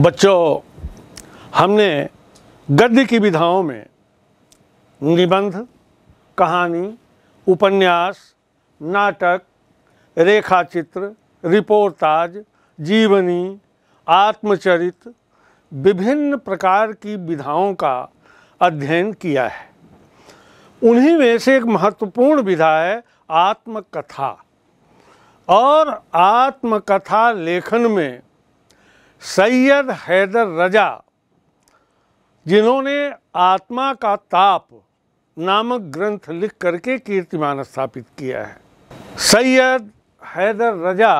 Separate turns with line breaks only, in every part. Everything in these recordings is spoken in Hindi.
बच्चों हमने गद्य की विधाओं में निबंध कहानी उपन्यास नाटक रेखाचित्र रिपोर्टाज जीवनी आत्मचरित विभिन्न प्रकार की विधाओं का अध्ययन किया है उन्हीं में से एक महत्वपूर्ण विधा है आत्मकथा और आत्मकथा लेखन में सैयद हैदर रजा जिन्होंने आत्मा का ताप नामक ग्रंथ लिख करके कीर्तिमान स्थापित किया है सैयद हैदर रजा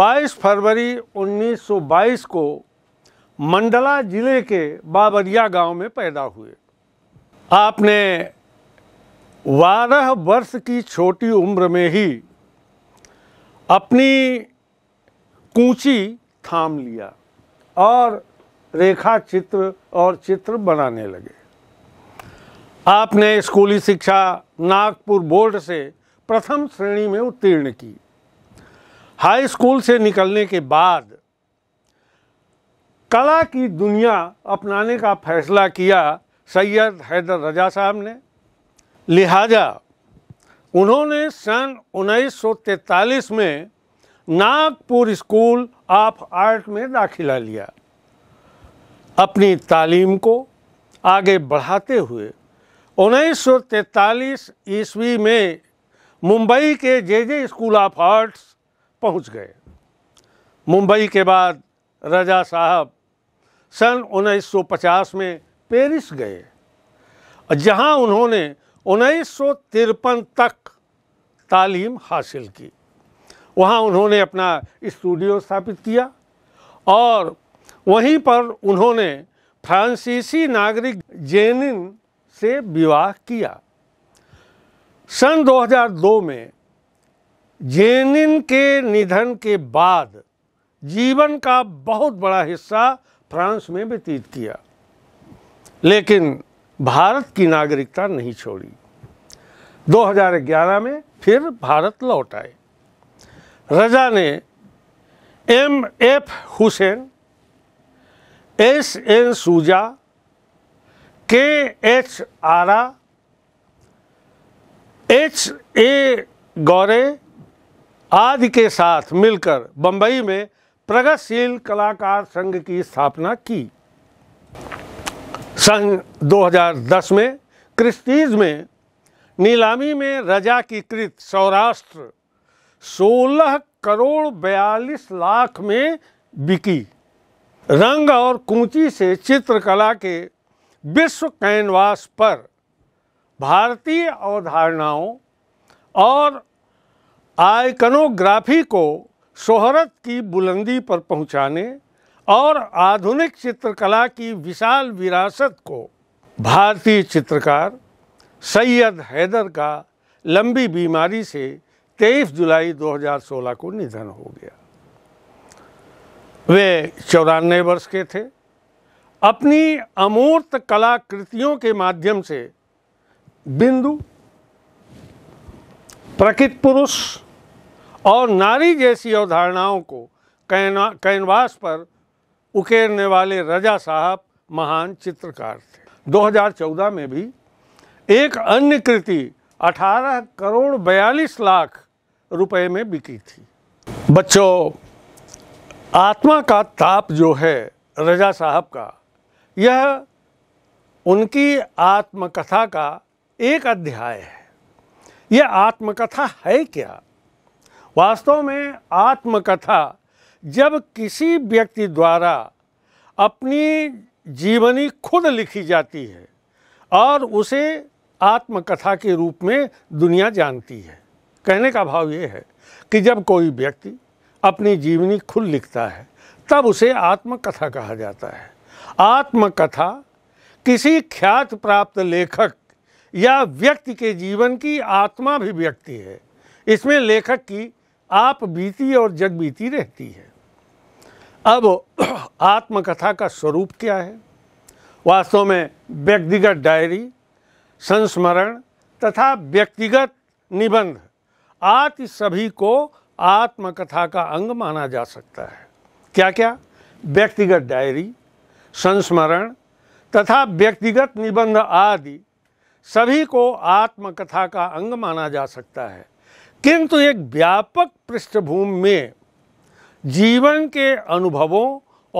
22 फरवरी 1922 को मंडला ज़िले के बाबरिया गांव में पैदा हुए आपने बारह वर्ष की छोटी उम्र में ही अपनी कूची थाम लिया और रेखा चित्र और चित्र बनाने लगे आपने स्कूली शिक्षा नागपुर बोर्ड से प्रथम श्रेणी में उत्तीर्ण की हाई स्कूल से निकलने के बाद कला की दुनिया अपनाने का फैसला किया सैयद हैदर रजा साहब ने लिहाजा उन्होंने सन 1943 में नागपुर स्कूल आप आर्ट में दाखिला लिया अपनी तालीम को आगे बढ़ाते हुए 1943 ईस्वी में मुंबई के J J school of arts पहुंच गए मुंबई के बाद रजा साहब सन 1950 में पेरिस गए जहां उन्होंने उन्नीस तक तालीम हासिल की वहाँ उन्होंने अपना स्टूडियो स्थापित किया और वहीं पर उन्होंने फ्रांसीसी नागरिक जेनिन से विवाह किया सन 2002 में जेनिन के निधन के बाद जीवन का बहुत बड़ा हिस्सा फ्रांस में व्यतीत किया लेकिन भारत की नागरिकता नहीं छोड़ी 2011 में फिर भारत लौट आए रजा ने M F Husain S N Souza K H Ara H A गौरे आदि के साथ मिलकर बंबई में प्रगतिशील कलाकार संघ की स्थापना की संघ 2010 में क्रिस्टीज में नीलामी में रजा की कृत सौराष्ट्र सोलह करोड़ बयालीस लाख में बिकी रंग और कूची से चित्रकला के विश्व कैनवास पर भारतीय अवधारणाओं और आइकनोग्राफी को शोहरत की बुलंदी पर पहुंचाने और आधुनिक चित्रकला की विशाल विरासत को भारतीय चित्रकार सैयद हैदर का लंबी बीमारी से तेईस जुलाई 2016 को निधन हो गया वे चौरानवे वर्ष के थे अपनी अमूर्त कलाकृतियों के माध्यम से बिंदु प्रकृत पुरुष और नारी जैसी अवधारणाओं को कैनवास पर उकेरने वाले रजा साहब महान चित्रकार थे 2014 में भी एक अन्य कृति 18 करोड़ बयालीस लाख रुपए में बिकी थी बच्चों आत्मा का ताप जो है रजा साहब का यह उनकी आत्मकथा का एक अध्याय है यह आत्मकथा है क्या वास्तव में आत्मकथा जब किसी व्यक्ति द्वारा अपनी जीवनी खुद लिखी जाती है और उसे आत्मकथा के रूप में दुनिया जानती है कहने का भाव ये है कि जब कोई व्यक्ति अपनी जीवनी खुल लिखता है तब उसे आत्मकथा कहा जाता है आत्मकथा किसी ख्यात प्राप्त लेखक या व्यक्ति के जीवन की आत्मा भी व्यक्ति है इसमें लेखक की आप बीती और जग बीती रहती है अब आत्मकथा का स्वरूप क्या है वास्तव में व्यक्तिगत डायरी संस्मरण तथा व्यक्तिगत निबंध आत्म सभी को आत्मकथा का अंग माना जा सकता है क्या क्या व्यक्तिगत डायरी संस्मरण तथा व्यक्तिगत निबंध आदि सभी को आत्मकथा का अंग माना जा सकता है किंतु एक व्यापक पृष्ठभूमि में जीवन के अनुभवों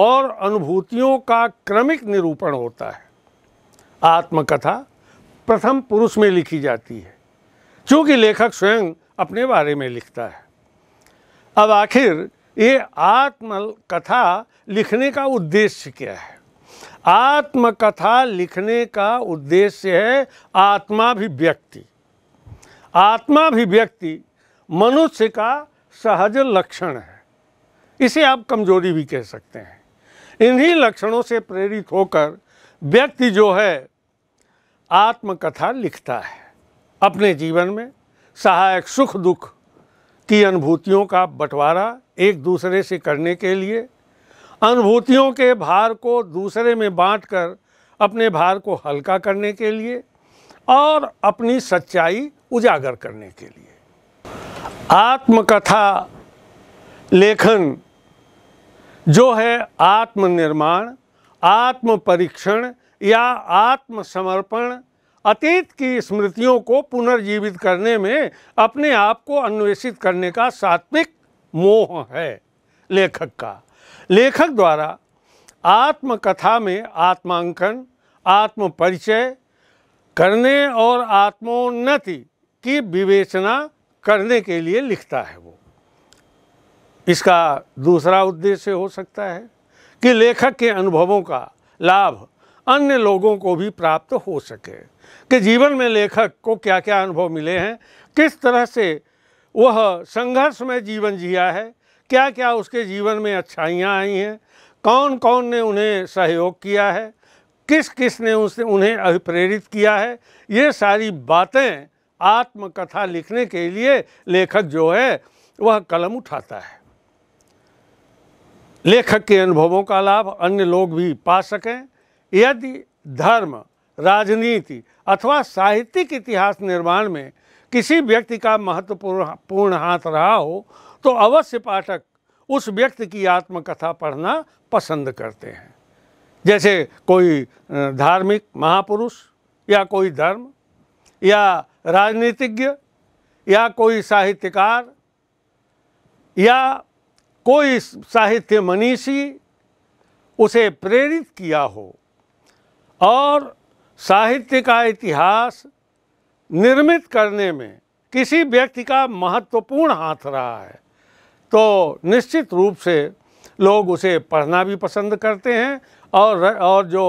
और अनुभूतियों का क्रमिक निरूपण होता है आत्मकथा प्रथम पुरुष में लिखी जाती है क्योंकि लेखक स्वयं अपने बारे में लिखता है अब आखिर ये आत्मकथा लिखने का उद्देश्य क्या है आत्मकथा लिखने का उद्देश्य है आत्माभिव्यक्ति आत्माभिव्यक्ति मनुष्य का सहज लक्षण है इसे आप कमजोरी भी कह सकते हैं इन्हीं लक्षणों से प्रेरित होकर व्यक्ति जो है आत्मकथा लिखता है अपने जीवन में सहायक सुख दुख की अनुभूतियों का बंटवारा एक दूसरे से करने के लिए अनुभूतियों के भार को दूसरे में बांटकर अपने भार को हल्का करने के लिए और अपनी सच्चाई उजागर करने के लिए आत्मकथा लेखन जो है आत्मनिर्माण आत्म परीक्षण या आत्मसमर्पण अतीत की स्मृतियों को पुनर्जीवित करने में अपने आप को अन्वेषित करने का सात्विक मोह है लेखक का लेखक द्वारा आत्मकथा में आत्मांकन आत्मपरिचय करने और आत्मोन्नति की विवेचना करने के लिए लिखता है वो इसका दूसरा उद्देश्य हो सकता है कि लेखक के अनुभवों का लाभ अन्य लोगों को भी प्राप्त हो सके कि जीवन में लेखक को क्या क्या अनुभव मिले हैं किस तरह से वह संघर्ष में जीवन जिया है क्या क्या उसके जीवन में अच्छाइयाँ आई हैं कौन कौन ने उन्हें सहयोग किया है किस किस ने उसने उन्हें अभिप्रेरित किया है ये सारी बातें आत्मकथा लिखने के लिए लेखक जो है वह कलम उठाता है लेखक के अनुभवों का लाभ अन्य लोग भी पा सकें यदि धर्म राजनीति अथवा साहित्यिक इतिहास निर्माण में किसी व्यक्ति का महत्वपूर्ण पूर्ण हाथ रहा हो तो अवश्य पाठक उस व्यक्ति की आत्मकथा पढ़ना पसंद करते हैं जैसे कोई धार्मिक महापुरुष या कोई धर्म या राजनीतिज्ञ या कोई साहित्यकार या कोई साहित्य मनीषी उसे प्रेरित किया हो और साहित्य का इतिहास निर्मित करने में किसी व्यक्ति का महत्वपूर्ण हाथ रहा है तो निश्चित रूप से लोग उसे पढ़ना भी पसंद करते हैं और और जो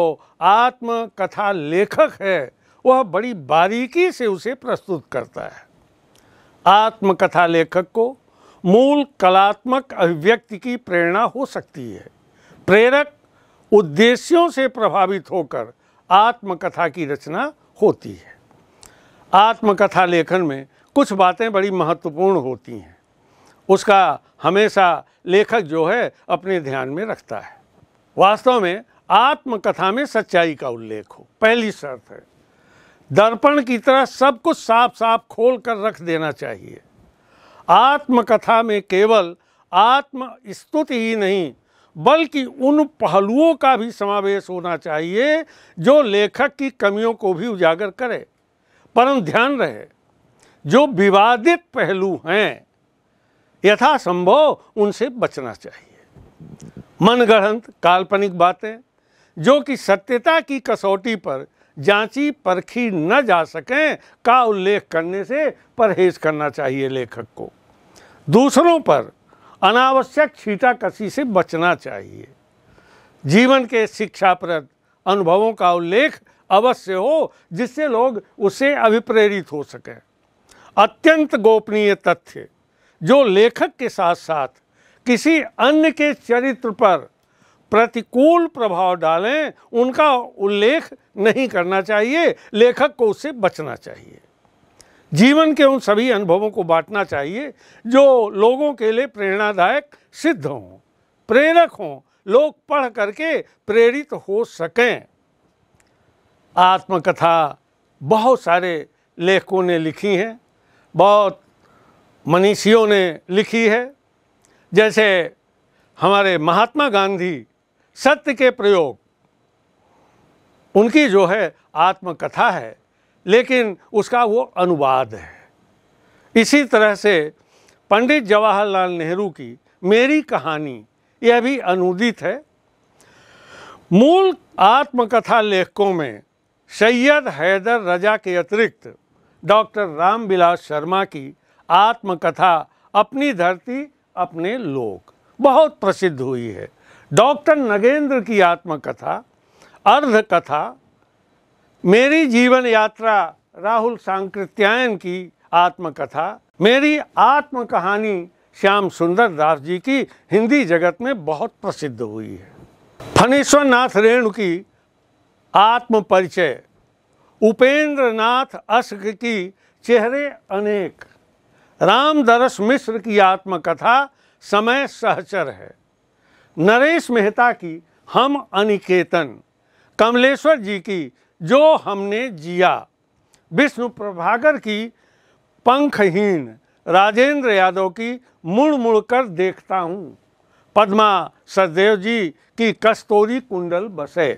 आत्मकथा लेखक है वह बड़ी बारीकी से उसे प्रस्तुत करता है आत्मकथा लेखक को मूल कलात्मक अभिव्यक्ति की प्रेरणा हो सकती है प्रेरक उद्देश्यों से प्रभावित होकर आत्मकथा की रचना होती है आत्मकथा लेखन में कुछ बातें बड़ी महत्वपूर्ण होती हैं उसका हमेशा लेखक जो है अपने ध्यान में रखता है वास्तव में आत्मकथा में सच्चाई का उल्लेख हो पहली शर्त है दर्पण की तरह सब कुछ साफ साफ खोल कर रख देना चाहिए आत्मकथा में केवल आत्म स्तुति ही नहीं बल्कि उन पहलुओं का भी समावेश होना चाहिए जो लेखक की कमियों को भी उजागर करे परम ध्यान रहे जो विवादित पहलू हैं यथासंभव उनसे बचना चाहिए मनगढ़ंत काल्पनिक बातें जो कि सत्यता की कसौटी पर जांची परखी न जा सकें का उल्लेख करने से परहेज करना चाहिए लेखक को दूसरों पर अनावश्यक कसी से बचना चाहिए जीवन के शिक्षाप्रद अनुभवों का उल्लेख अवश्य हो जिससे लोग उसे अभिप्रेरित हो सकें अत्यंत गोपनीय तथ्य जो लेखक के साथ साथ किसी अन्य के चरित्र पर प्रतिकूल प्रभाव डालें उनका उल्लेख नहीं करना चाहिए लेखक को उससे बचना चाहिए जीवन के उन सभी अनुभवों को बांटना चाहिए जो लोगों के लिए प्रेरणादायक सिद्ध हों प्रेरक हों लोग पढ़ करके प्रेरित हो सकें आत्मकथा बहुत सारे लेखकों ने लिखी हैं बहुत मनीषियों ने लिखी है जैसे हमारे महात्मा गांधी सत्य के प्रयोग उनकी जो है आत्मकथा है लेकिन उसका वो अनुवाद है इसी तरह से पंडित जवाहरलाल नेहरू की मेरी कहानी यह भी अनुदित है मूल आत्मकथा लेखकों में सैयद हैदर रजा के अतिरिक्त डॉक्टर रामविलास शर्मा की आत्मकथा अपनी धरती अपने लोग बहुत प्रसिद्ध हुई है डॉक्टर नगेंद्र की आत्मकथा अर्धकथा मेरी जीवन यात्रा राहुल सांकृत्यायन की आत्मकथा मेरी आत्म कहानी श्याम सुंदर दास जी की हिंदी जगत में बहुत प्रसिद्ध हुई है फणीश्वर नाथ रेणु की आत्म परिचय उपेंद्र नाथ अश्क की चेहरे अनेक रामदरस मिश्र की आत्मकथा समय सहचर है नरेश मेहता की हम अनिकेतन कमलेश्वर जी की जो हमने जिया विष्णु प्रभाकर की पंखहीन राजेंद्र यादव की मुड़ मुड़ कर देखता हूँ पद्मा सचदेव जी की कस्तूरी कुंडल बसे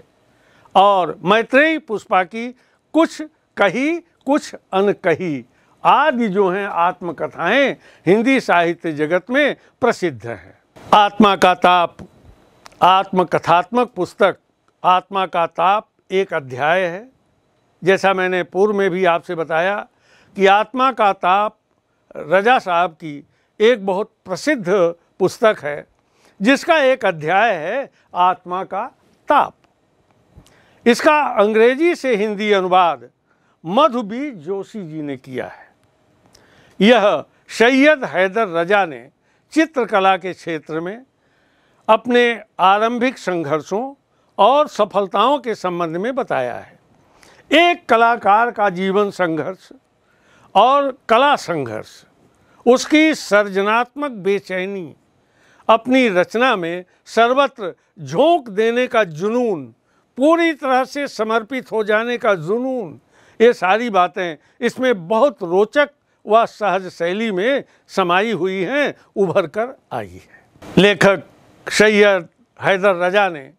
और मैत्रेयी पुष्पा की कुछ कही कुछ अनकही आदि जो हैं आत्मकथाएं हिंदी साहित्य जगत में प्रसिद्ध हैं आत्मा का ताप आत्मकथात्मक पुस्तक आत्मा का ताप एक अध्याय है जैसा मैंने पूर्व में भी आपसे बताया कि आत्मा का ताप रजा साहब की एक बहुत प्रसिद्ध पुस्तक है जिसका एक अध्याय है आत्मा का ताप इसका अंग्रेजी से हिंदी अनुवाद मधुबी जोशी जी ने किया है यह सैयद हैदर रजा ने चित्रकला के क्षेत्र में अपने आरंभिक संघर्षों और सफलताओं के संबंध में बताया है एक कलाकार का जीवन संघर्ष और कला संघर्ष उसकी सृजनात्मक बेचैनी अपनी रचना में सर्वत्र झोंक देने का जुनून पूरी तरह से समर्पित हो जाने का जुनून ये सारी बातें इसमें बहुत रोचक व सहज शैली में समाई हुई हैं उभर कर आई है लेखक सैयद हैदर रजा ने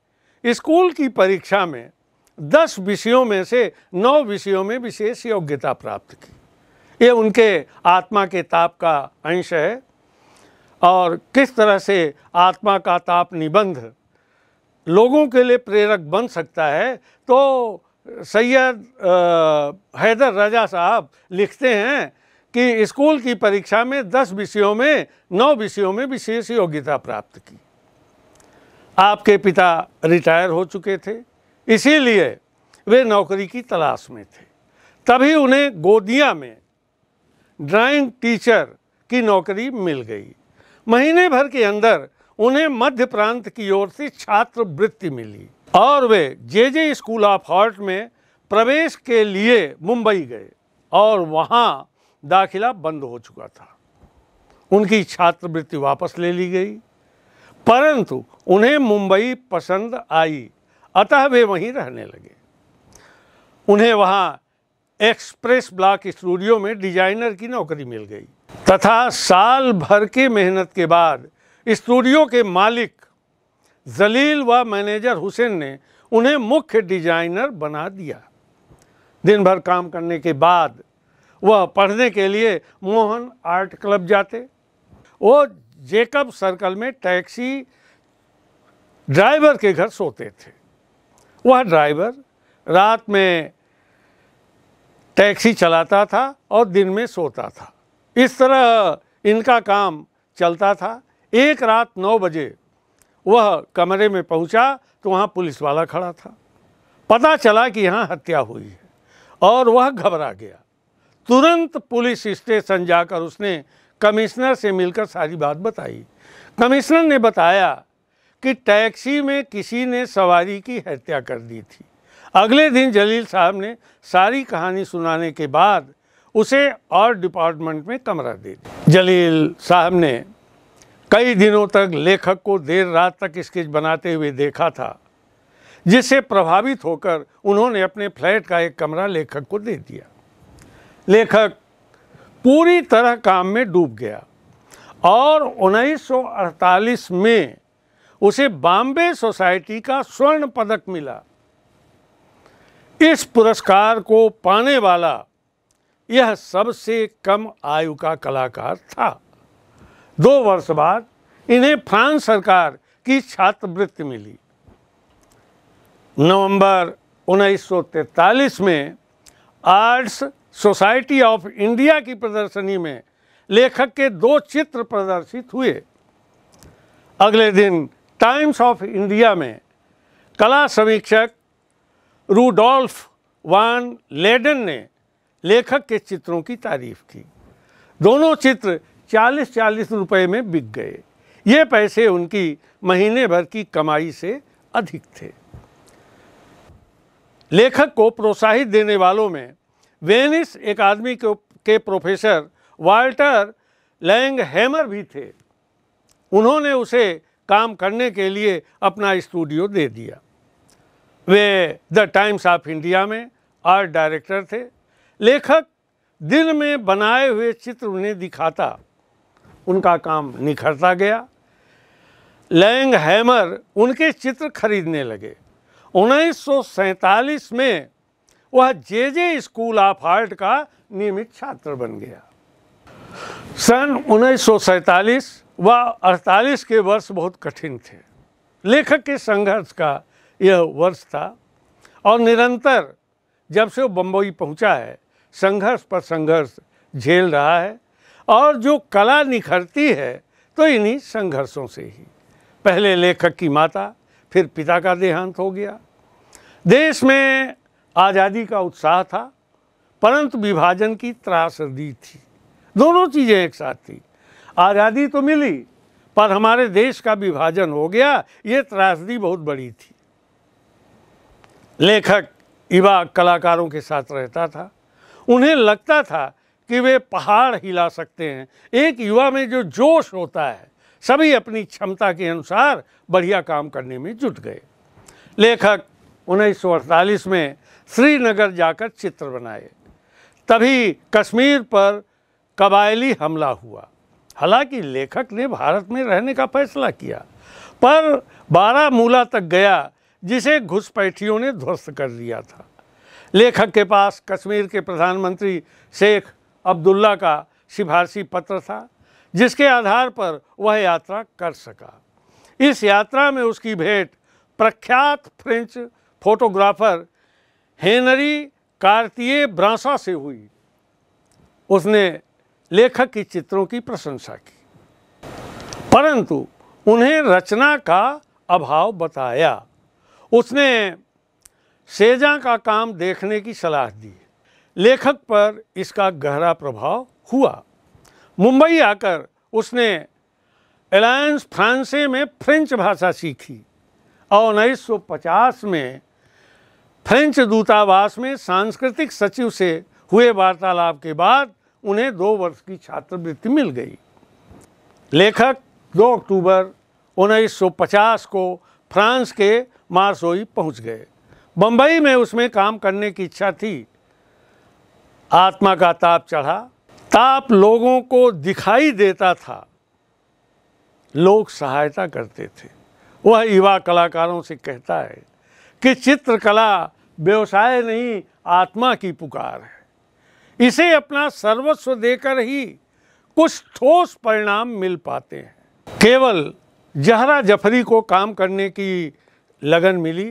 स्कूल की परीक्षा में दस विषयों में से नौ विषयों में विशेष योग्यता प्राप्त की ये उनके आत्मा के ताप का अंश है और किस तरह से आत्मा का ताप निबंध लोगों के लिए प्रेरक बन सकता है तो सैयद हैदर रजा साहब लिखते हैं कि स्कूल की परीक्षा में दस विषयों में नौ विषयों में विशेष योग्यता प्राप्त की आपके पिता रिटायर हो चुके थे इसीलिए वे नौकरी की तलाश में थे तभी उन्हें गोदिया में ड्राइंग टीचर की नौकरी मिल गई महीने भर के अंदर उन्हें मध्य प्रांत की ओर से छात्रवृत्ति मिली और वे J J school of art में प्रवेश के लिए मुंबई गए और वहाँ दाखिला बंद हो चुका था उनकी छात्रवृत्ति वापस ले ली गई परंतु उन्हें मुंबई पसंद आई अतः वे वहीं रहने लगे उन्हें वहां एक्सप्रेस ब्लॉक स्टूडियो में डिजाइनर की नौकरी मिल गई तथा साल भर के मेहनत के बाद स्टूडियो के मालिक जलील व मैनेजर हुसैन ने उन्हें मुख्य डिजाइनर बना दिया दिन भर काम करने के बाद वह पढ़ने के लिए मोहन आर्ट क्लब जाते वो जेकब सर्कल में टैक्सी ड्राइवर के घर सोते थे वह ड्राइवर रात में टैक्सी चलाता था और दिन में सोता था इस तरह इनका काम चलता था एक रात नौ बजे वह कमरे में पहुंचा तो वहाँ पुलिस वाला खड़ा था पता चला कि यहाँ हत्या हुई है और वह घबरा गया तुरंत पुलिस स्टेशन जाकर उसने कमिश्नर से मिलकर सारी बात बताई कमिश्नर ने बताया कि टैक्सी में किसी ने सवारी की हत्या कर दी थी अगले दिन जलील साहब ने सारी कहानी सुनाने के बाद उसे और डिपार्टमेंट में कमरा दे दिया जलील साहब ने कई दिनों तक लेखक को देर रात तक स्केच बनाते हुए देखा था जिससे प्रभावित होकर उन्होंने अपने फ्लैट का एक कमरा लेखक को दे दिया लेखक पूरी तरह काम में डूब गया और 1948 में उसे बॉम्बे सोसाइटी का स्वर्ण पदक मिला इस पुरस्कार को पाने वाला यह सबसे कम आयु का कलाकार था दो वर्ष बाद इन्हें फ्रांस सरकार की छात्रवृत्ति मिली नवंबर 1943 में आर्ट्स सोसाइटी ऑफ इंडिया की प्रदर्शनी में लेखक के दो चित्र प्रदर्शित हुए अगले दिन टाइम्स ऑफ इंडिया में कला समीक्षक रूडोल्फ वान लेडन ने लेखक के चित्रों की तारीफ की दोनों चित्र 40-40 रुपए में बिक गए ये पैसे उनकी महीने भर की कमाई से अधिक थे लेखक को प्रोत्साहित देने वालों में वेनिस अकादमी के, के प्रोफेसर वाल्टर लैंग हैमर भी थे उन्होंने उसे काम करने के लिए अपना स्टूडियो दे दिया वे द टाइम्स ऑफ इंडिया में आर्ट डायरेक्टर थे लेखक दिन में बनाए हुए चित्र उन्हें दिखाता उनका काम निखरता गया लैंग हैमर उनके चित्र खरीदने लगे उन्नीस में वह J J school of art का नियमित छात्र बन गया सन उन्नीस व 48 के वर्ष बहुत कठिन थे लेखक के संघर्ष का यह वर्ष था और निरंतर जब से वो बम्बई पहुंचा है संघर्ष पर संघर्ष झेल रहा है और जो कला निखरती है तो इन्हीं संघर्षों से ही पहले लेखक की माता फिर पिता का देहांत हो गया देश में आज़ादी का उत्साह था परंतु विभाजन की त्रासदी थी दोनों चीज़ें एक साथ थी आज़ादी तो मिली पर हमारे देश का विभाजन हो गया ये त्रासदी बहुत बड़ी थी लेखक युवा कलाकारों के साथ रहता था उन्हें लगता था कि वे पहाड़ हिला सकते हैं एक युवा में जो जोश होता है सभी अपनी क्षमता के अनुसार बढ़िया काम करने में जुट गए लेखक उन्नीस में श्रीनगर जाकर चित्र बनाए तभी कश्मीर पर कबायली हमला हुआ हालांकि लेखक ने भारत में रहने का फैसला किया पर बारामूला तक गया जिसे घुसपैठियों ने ध्वस्त कर दिया था लेखक के पास कश्मीर के प्रधानमंत्री शेख अब्दुल्ला का सिफारसी पत्र था जिसके आधार पर वह यात्रा कर सका इस यात्रा में उसकी भेंट प्रख्यात फ्रेंच फोटोग्राफर हेनरी कार्तीय ब्रांसा से हुई उसने लेखक की चित्रों की प्रशंसा की परंतु उन्हें रचना का अभाव बताया उसने सेजा का काम देखने की सलाह दी लेखक पर इसका गहरा प्रभाव हुआ मुंबई आकर उसने अलायंस फ्रांसे में फ्रेंच भाषा सीखी और 1950 में फ्रेंच दूतावास में सांस्कृतिक सचिव से हुए वार्तालाप के बाद उन्हें दो वर्ष की छात्रवृत्ति मिल गई लेखक 2 अक्टूबर 1950 को फ्रांस के मार्सोई पहुंच गए बम्बई में उसमें काम करने की इच्छा थी आत्मा का ताप चढ़ा ताप लोगों को दिखाई देता था लोग सहायता करते थे वह युवा कलाकारों से कहता है कि चित्रकला व्यवसाय नहीं आत्मा की पुकार है इसे अपना सर्वस्व देकर ही कुछ ठोस परिणाम मिल पाते हैं केवल जहरा जफरी को काम करने की लगन मिली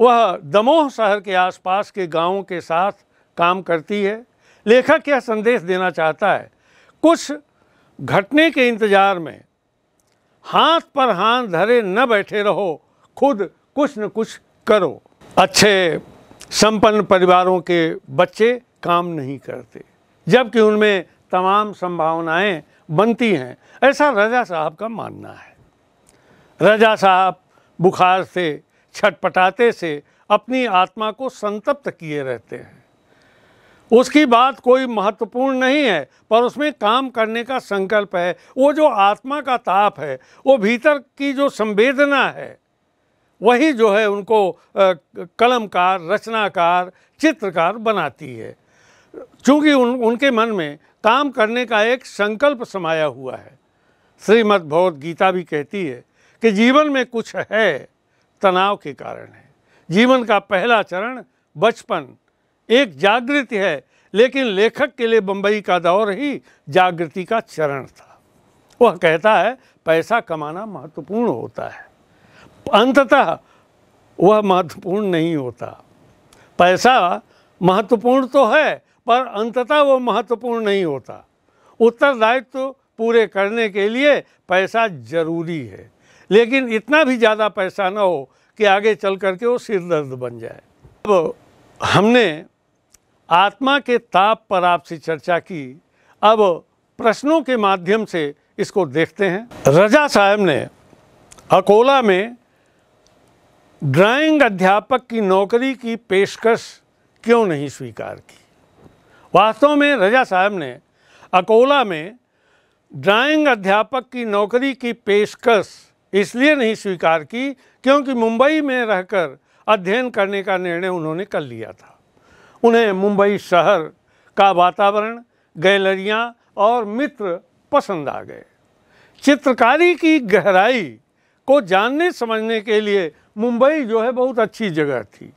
वह दमोह शहर के आसपास के गांवों के साथ काम करती है लेखक यह संदेश देना चाहता है कुछ घटने के इंतज़ार में हाथ पर हाथ धरे न बैठे रहो खुद कुछ न कुछ करो अच्छे संपन्न परिवारों के बच्चे काम नहीं करते जबकि उनमें तमाम संभावनाएं बनती हैं ऐसा रजा साहब का मानना है रजा साहब बुखार से छटपटाते से अपनी आत्मा को संतप्त किए रहते हैं उसकी बात कोई महत्वपूर्ण नहीं है पर उसमें काम करने का संकल्प है वो जो आत्मा का ताप है वो भीतर की जो संवेदना है वही जो है उनको कलमकार रचनाकार चित्रकार बनाती है चूँकि उन उनके मन में काम करने का एक संकल्प समाया हुआ है श्रीमद् भगवद गीता भी कहती है कि जीवन में कुछ है तनाव के कारण है जीवन का पहला चरण बचपन एक जागृति है लेकिन लेखक के लिए बम्बई का दौर ही जागृति का चरण था वह कहता है पैसा कमाना महत्वपूर्ण होता है अंततः वह महत्वपूर्ण नहीं होता पैसा महत्वपूर्ण तो है पर अंततः वह महत्वपूर्ण नहीं होता उत्तरदायित्व तो पूरे करने के लिए पैसा जरूरी है लेकिन इतना भी ज़्यादा पैसा ना हो कि आगे चल करके वो सिर दर्द बन जाए अब हमने आत्मा के ताप पर आपसे चर्चा की अब प्रश्नों के माध्यम से इसको देखते हैं रजा साहब ने अकोला में ड्राइंग अध्यापक की नौकरी की पेशकश क्यों नहीं स्वीकार की वास्तव में रजा साहब ने अकोला में ड्राइंग अध्यापक की नौकरी की पेशकश इसलिए नहीं स्वीकार की क्योंकि मुंबई में रहकर अध्ययन करने का निर्णय उन्होंने कर लिया था उन्हें मुंबई शहर का वातावरण गैलरियाँ और मित्र पसंद आ गए चित्रकारी की गहराई को जानने समझने के लिए मुंबई जो है बहुत अच्छी जगह थी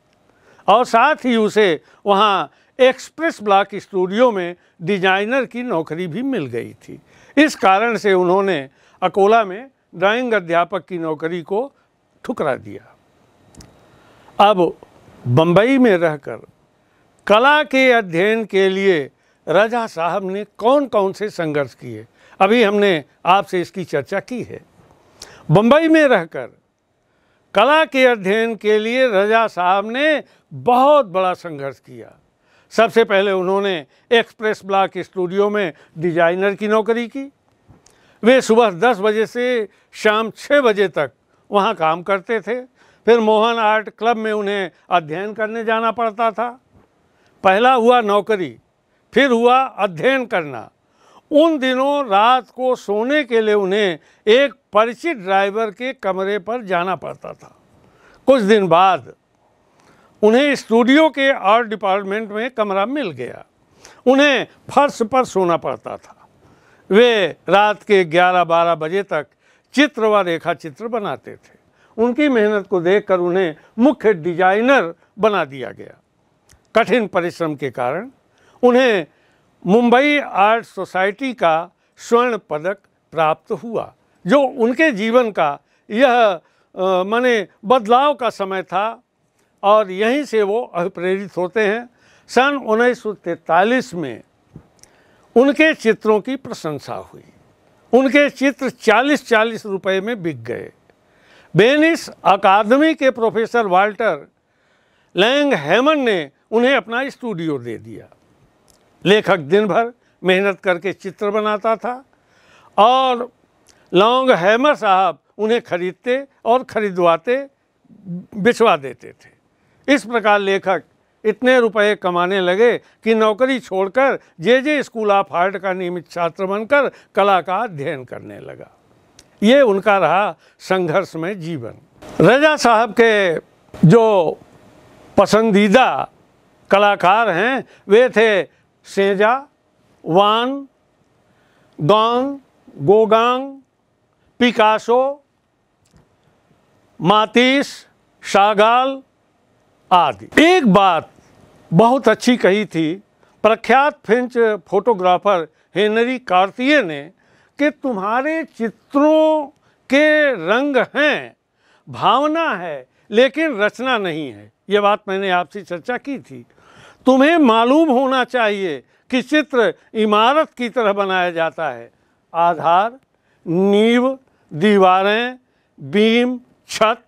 और साथ ही उसे वहाँ एक्सप्रेस ब्लॉक स्टूडियो में डिजाइनर की नौकरी भी मिल गई थी इस कारण से उन्होंने अकोला में ड्राइंग अध्यापक की नौकरी को ठुकरा दिया अब बम्बई में रहकर कला के अध्ययन के लिए राजा साहब ने कौन कौन से संघर्ष किए अभी हमने आपसे इसकी चर्चा की है बम्बई में रहकर कला के अध्ययन के लिए रजा साहब ने बहुत बड़ा संघर्ष किया सबसे पहले उन्होंने एक्सप्रेस ब्लॉक स्टूडियो में डिजाइनर की नौकरी की वे सुबह दस बजे से शाम छः बजे तक वहाँ काम करते थे फिर मोहन आर्ट क्लब में उन्हें अध्ययन करने जाना पड़ता था पहला हुआ नौकरी फिर हुआ अध्ययन करना उन दिनों रात को सोने के लिए उन्हें एक परिचित ड्राइवर के कमरे पर जाना पड़ता था कुछ दिन बाद उन्हें स्टूडियो के आर्ट डिपार्टमेंट में कमरा मिल गया उन्हें फर्श पर सोना पड़ता था वे रात के 11-12 बजे तक चित्र व रेखा चित्र बनाते थे उनकी मेहनत को देखकर उन्हें मुख्य डिजाइनर बना दिया गया कठिन परिश्रम के कारण उन्हें मुंबई आर्ट सोसाइटी का स्वर्ण पदक प्राप्त हुआ जो उनके जीवन का यह माने बदलाव का समय था और यहीं से वो अभिप्रेरित होते हैं सन उन्नीस में उनके चित्रों की प्रशंसा हुई उनके चित्र 40-40 रुपए में बिक गए बेनिस अकादमी के प्रोफेसर वाल्टर लैंग हेमन ने उन्हें अपना स्टूडियो दे दिया लेखक दिन भर मेहनत करके चित्र बनाता था और लॉन्ग हैमर साहब उन्हें खरीदते और खरीदवाते बिछवा देते थे इस प्रकार लेखक इतने रुपए कमाने लगे कि नौकरी छोड़कर J J school of art का नियमित छात्र बनकर कला का अध्ययन करने लगा ये उनका रहा संघर्ष में जीवन रजा साहब के जो पसंदीदा कलाकार हैं वे थे सेजा वान गोंग गोगांग पिकासो मातिस शागाल आदि एक बात बहुत अच्छी कही थी प्रख्यात फ्रेंच फोटोग्राफर हेनरी कार्तिये ने कि तुम्हारे चित्रों के रंग हैं भावना है लेकिन रचना नहीं है ये बात मैंने आपसे चर्चा की थी तुम्हें मालूम होना चाहिए कि चित्र इमारत की तरह बनाया जाता है आधार नींव दीवारें बीम छत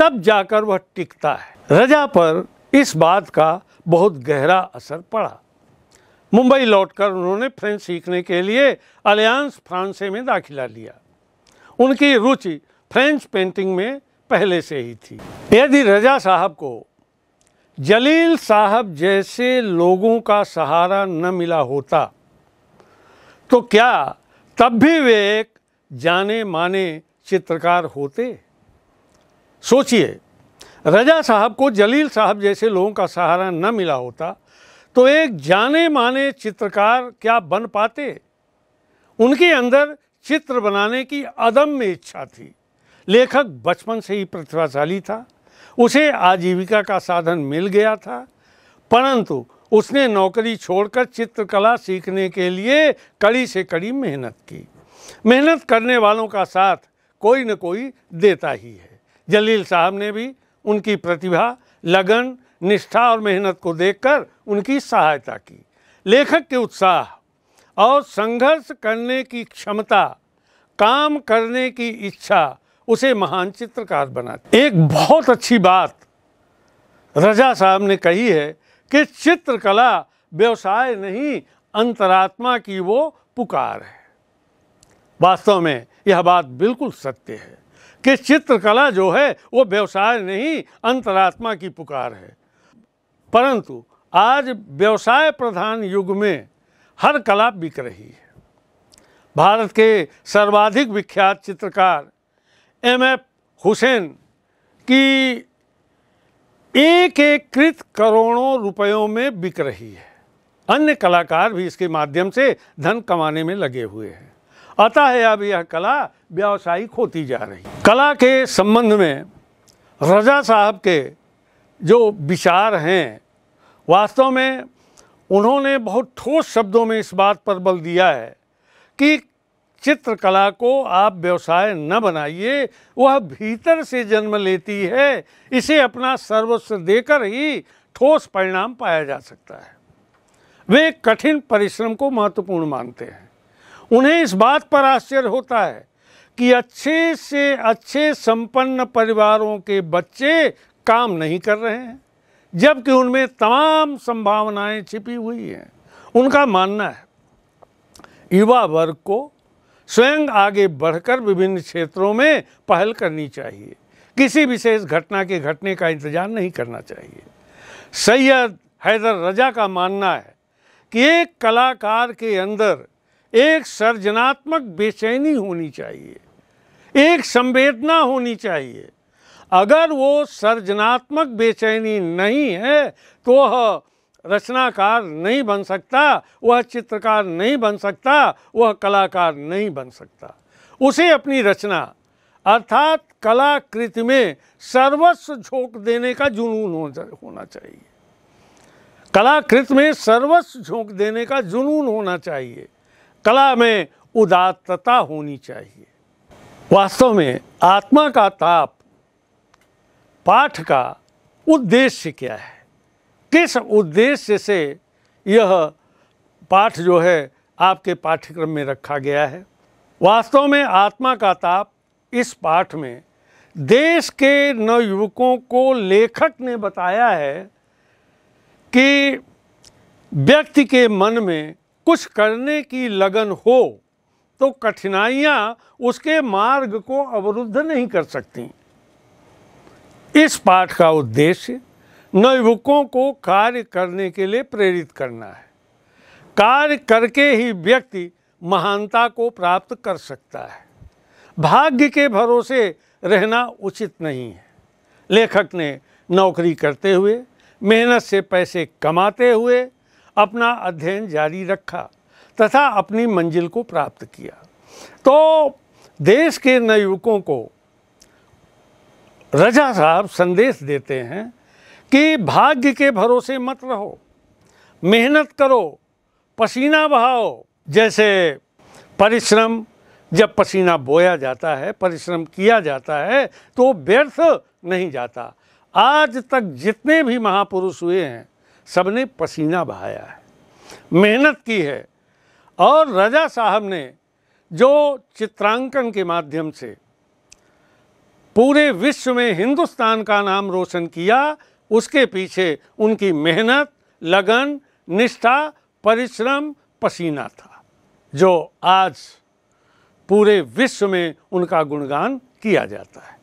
तब जाकर वह टिकता है रजा पर इस बात का बहुत गहरा असर पड़ा मुंबई लौटकर उन्होंने फ्रेंच सीखने के लिए अलियांस फ्रांसे में दाखिला लिया उनकी रुचि फ्रेंच पेंटिंग में पहले से ही थी यदि रजा साहब को जलील साहब जैसे लोगों का सहारा न मिला होता तो क्या तब भी वे एक जाने माने चित्रकार होते सोचिए रजा साहब को जलील साहब जैसे लोगों का सहारा न मिला होता तो एक जाने माने चित्रकार क्या बन पाते उनके अंदर चित्र बनाने की अदम्य इच्छा थी लेखक बचपन से ही प्रतिभाशाली था उसे आजीविका का साधन मिल गया था परंतु उसने नौकरी छोड़कर चित्रकला सीखने के लिए कड़ी से कड़ी मेहनत की मेहनत करने वालों का साथ कोई न कोई देता ही है जलील साहब ने भी उनकी प्रतिभा लगन निष्ठा और मेहनत को देखकर उनकी सहायता की लेखक के उत्साह और संघर्ष करने की क्षमता काम करने की इच्छा उसे महान चित्रकार बना एक बहुत अच्छी बात रजा साहब ने कही है कि चित्रकला व्यवसाय नहीं अंतरात्मा की वो पुकार है वास्तव में यह बात बिल्कुल सत्य है कि चित्रकला जो है वो व्यवसाय नहीं अंतरात्मा की पुकार है परंतु आज व्यवसाय प्रधान युग में हर कला बिक रही है भारत के सर्वाधिक विख्यात चित्रकार एम एफ हुसैन की एक एक कृत करोड़ों रुपयों में बिक रही है अन्य कलाकार भी इसके माध्यम से धन कमाने में लगे हुए हैं अतः है अब यह कला व्यावसायिक होती जा रही कला के संबंध में रजा साहब के जो विचार हैं वास्तव में उन्होंने बहुत ठोस शब्दों में इस बात पर बल दिया है कि चित्रकला को आप व्यवसाय न बनाइए वह भीतर से जन्म लेती है इसे अपना सर्वस्व देकर ही ठोस परिणाम पाया जा सकता है वे कठिन परिश्रम को महत्वपूर्ण मानते हैं उन्हें इस बात पर आश्चर्य होता है कि अच्छे से अच्छे संपन्न परिवारों के बच्चे काम नहीं कर रहे हैं जबकि उनमें तमाम संभावनाएं छिपी हुई हैं उनका मानना है युवा वर्ग को स्वयं आगे बढ़कर विभिन्न क्षेत्रों में पहल करनी चाहिए किसी विशेष घटना के घटने का इंतजार नहीं करना चाहिए सैयद हैदर रजा का मानना है कि एक कलाकार के अंदर एक सर्जनात्मक बेचैनी होनी चाहिए एक संवेदना होनी चाहिए अगर वो सर्जनात्मक बेचैनी नहीं है तो रचनाकार नहीं बन सकता वह चित्रकार नहीं बन सकता वह कलाकार नहीं बन सकता उसे अपनी रचना अर्थात कलाकृति में सर्वस्व झोंक देने का जुनून होना चाहिए कलाकृत में सर्वस्व झोंक देने का जुनून होना चाहिए कला में उदात्तता होनी चाहिए वास्तव में आत्मा का ताप पाठ का उद्देश्य क्या है किस उद्देश्य से यह पाठ जो है आपके पाठ्यक्रम में रखा गया है वास्तव में आत्मा का ताप इस पाठ में देश के नवयुवकों को लेखक ने बताया है कि व्यक्ति के मन में कुछ करने की लगन हो तो कठिनाइयां उसके मार्ग को अवरुद्ध नहीं कर सकती इस पाठ का उद्देश्य नवयुवकों को कार्य करने के लिए प्रेरित करना है कार्य करके ही व्यक्ति महानता को प्राप्त कर सकता है भाग्य के भरोसे रहना उचित नहीं है लेखक ने नौकरी करते हुए मेहनत से पैसे कमाते हुए अपना अध्ययन जारी रखा तथा अपनी मंजिल को प्राप्त किया तो देश के नवयुवकों को रजा साहब संदेश देते हैं कि भाग्य के भरोसे मत रहो मेहनत करो पसीना बहाओ जैसे परिश्रम जब पसीना बोया जाता है परिश्रम किया जाता है तो व्यर्थ नहीं जाता आज तक जितने भी महापुरुष हुए हैं सबने पसीना बहाया है मेहनत की है और राजा साहब ने जो चित्रांकन के माध्यम से पूरे विश्व में हिंदुस्तान का नाम रोशन किया उसके पीछे उनकी मेहनत लगन निष्ठा परिश्रम पसीना था जो आज पूरे विश्व में उनका गुणगान किया जाता है